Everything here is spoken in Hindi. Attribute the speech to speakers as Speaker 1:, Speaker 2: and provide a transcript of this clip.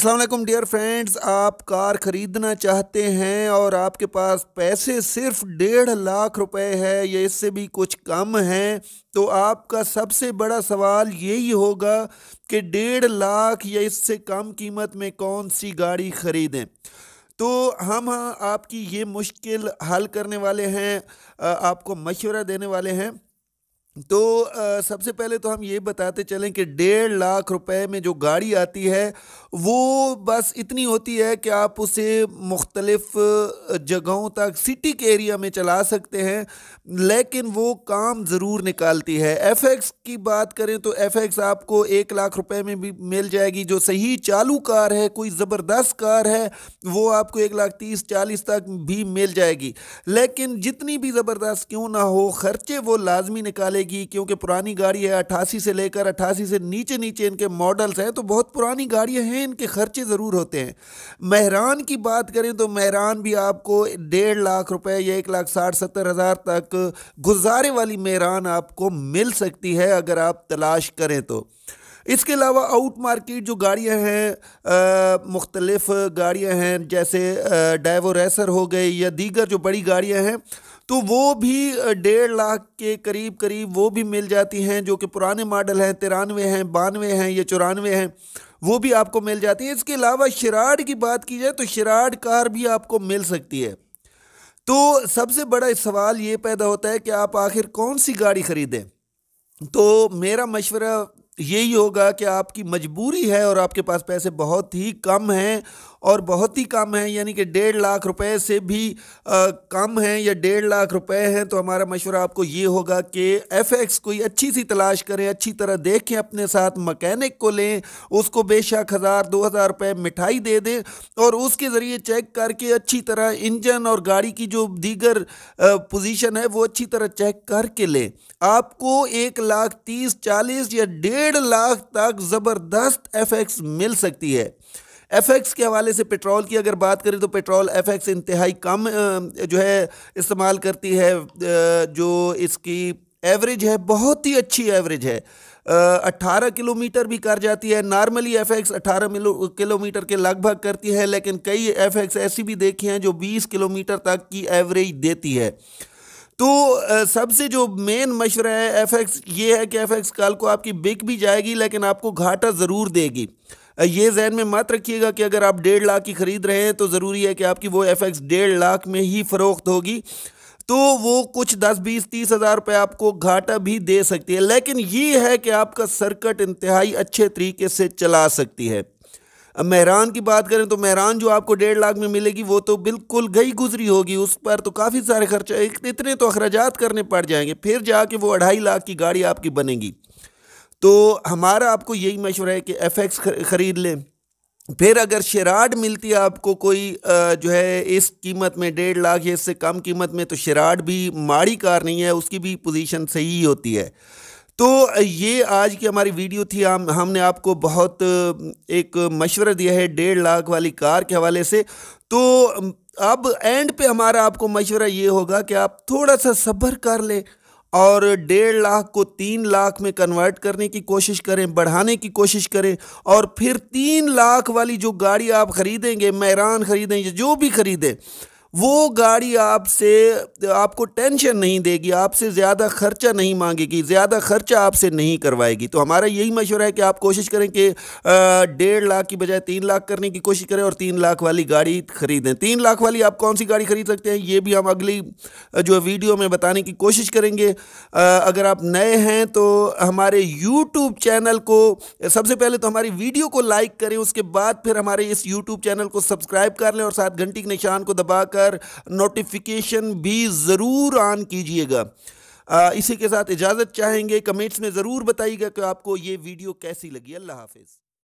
Speaker 1: असलम डियर फ्रेंड्स आप कार ख़रीदना चाहते हैं और आपके पास पैसे सिर्फ डेढ़ लाख रुपए है या इससे भी कुछ कम हैं तो आपका सबसे बड़ा सवाल यही होगा कि डेढ़ लाख या इससे कम कीमत में कौन सी गाड़ी ख़रीदें तो हम हाँ आपकी ये मुश्किल हल करने वाले हैं आपको मशवरा देने वाले हैं तो आ, सबसे पहले तो हम ये बताते चलें कि डेढ़ लाख रुपए में जो गाड़ी आती है वो बस इतनी होती है कि आप उसे मुख्तलफ़ जगहों तक सिटी के एरिया में चला सकते हैं लेकिन वो काम ज़रूर निकालती है एफ एक्स की बात करें तो एफ एक्स आपको एक लाख रुपए में भी मिल जाएगी जो सही चालू कार है कोई ज़बरदस्त कार है वो आपको एक लाख तीस चालीस तक भी मिल जाएगी लेकिन जितनी भी ज़बरदस्त क्यों ना हो खर्चे वो लाजमी निकाले चलेगी क्योंकि पुरानी गाड़ी है अट्ठासी से लेकर अट्ठासी से नीचे नीचे इनके मॉडल्स हैं तो बहुत पुरानी गाड़ियाँ हैं इनके खर्चे ज़रूर होते हैं महरान की बात करें तो महरान भी आपको डेढ़ लाख रुपए या एक लाख साठ सत्तर हज़ार तक गुजारे वाली महरान आपको मिल सकती है अगर आप तलाश करें तो इसके अलावा आउट मार्केट जो गाड़ियां हैं मुख्तलिफ़ गाड़ियां हैं जैसे डाइवो रेसर हो गई या दीगर जो बड़ी गाड़ियां हैं तो वो भी डेढ़ लाख के करीब करीब वो भी मिल जाती हैं जो कि पुराने मॉडल हैं तिरानवे हैं बानवे हैं या चौरानवे हैं वो भी आपको मिल जाती है इसके अलावा शराड की बात की जाए तो शराड कार भी आपको मिल सकती है तो सबसे बड़ा सवाल ये पैदा होता है कि आप आखिर कौन सी गाड़ी ख़रीदें तो मेरा मशवरा यही होगा कि आपकी मजबूरी है और आपके पास पैसे बहुत ही कम हैं और बहुत ही कम है यानी कि डेढ़ लाख रुपए से भी आ, कम है या डेढ़ लाख रुपए हैं तो हमारा मशवरा आपको ये होगा कि एफ एक्स कोई अच्छी सी तलाश करें अच्छी तरह देखें अपने साथ मकैनिक को लें उसको बेशक हज़ार दो हज़ार रुपये मिठाई दे दें और उसके ज़रिए चेक करके अच्छी तरह इंजन और गाड़ी की जो दीगर पोजीशन है वो अच्छी तरह चेक करके लें आपको एक लाख तीस चालीस या डेढ़ लाख तक ज़बरदस्त एफ मिल सकती है एफ के हवाले से पेट्रोल की अगर बात करें तो पेट्रोल एफ एक्स इंतहाई कम जो है इस्तेमाल करती है जो इसकी एवरेज है बहुत ही अच्छी एवरेज है अट्ठारह किलोमीटर भी कर जाती है नॉर्मली एफ एक्स अट्ठारह किलोमीटर के लगभग करती है लेकिन कई एफ एक्स ऐसी भी देखी हैं जो बीस किलोमीटर तक की एवरेज देती है तो सबसे जो मेन मशवरा है एफ एक्स ये है कि एफ एक्स कल को आपकी बिक भी जाएगी लेकिन आपको घाटा ज़रूर देगी ये जहन में मत रखिएगा कि अगर आप डेढ़ लाख की ख़रीद रहे हैं तो ज़रूरी है कि आपकी वो एफ एक्स डेढ़ लाख में ही फ़रोख्त होगी तो वो कुछ दस बीस तीस हज़ार रुपये आपको घाटा भी दे सकती है लेकिन ये है कि आपका सर्कट इंतहाई अच्छे तरीके से चला सकती है अब महरान की बात करें तो महरान जो आपको डेढ़ लाख में मिलेगी वो तो बिल्कुल गई गुजरी होगी उस पर तो काफ़ी सारे खर्चे इतने तो अखराज करने पड़ जाएंगे फिर जाके वो अढ़ाई लाख की गाड़ी आपकी बनेगी तो हमारा आपको यही मशवरा है कि एफ एक्स ख़रीद लें फिर अगर शराड मिलती है आपको कोई जो है इस कीमत में डेढ़ लाख या इससे कम कीमत में तो शराड भी माड़ी कार नहीं है उसकी भी पोजीशन सही होती है तो ये आज की हमारी वीडियो थी हम हमने आपको बहुत एक मशवरा दिया है डेढ़ लाख वाली कार के हवाले से तो अब एंड पे हमारा आपको मशवरा ये होगा कि आप थोड़ा सा सब्र कर लें और डेढ़ लाख को तीन लाख में कन्वर्ट करने की कोशिश करें बढ़ाने की कोशिश करें और फिर तीन लाख वाली जो गाड़ी आप ख़रीदेंगे मैरान ख़रीदें या जो भी ख़रीदें वो गाड़ी आपसे आपको टेंशन नहीं देगी आपसे ज़्यादा ख़र्चा नहीं मांगेगी ज़्यादा ख़र्चा आपसे नहीं करवाएगी तो हमारा यही मशवरा है कि आप कोशिश करें कि डेढ़ लाख की बजाय तीन लाख करने की कोशिश करें और तीन लाख वाली गाड़ी ख़रीदें तीन लाख वाली आप कौन सी गाड़ी ख़रीद सकते हैं ये भी हम अगली जो वीडियो में बताने की कोशिश करेंगे अगर आप नए हैं तो हमारे यूट्यूब चैनल को सबसे पहले तो हमारी वीडियो को लाइक करें उसके बाद फिर हमारे इस यूट्यूब चैनल को सब्सक्राइब कर लें और साथ घंटी के निशान को दबा कर कर नोटिफिकेशन भी ज़रूर ऑन कीजिएगा इसी के साथ इजाज़त चाहेंगे कमेंट्स में ज़रूर बताइएगा कि आपको ये वीडियो कैसी लगी अल्लाह हाफिज़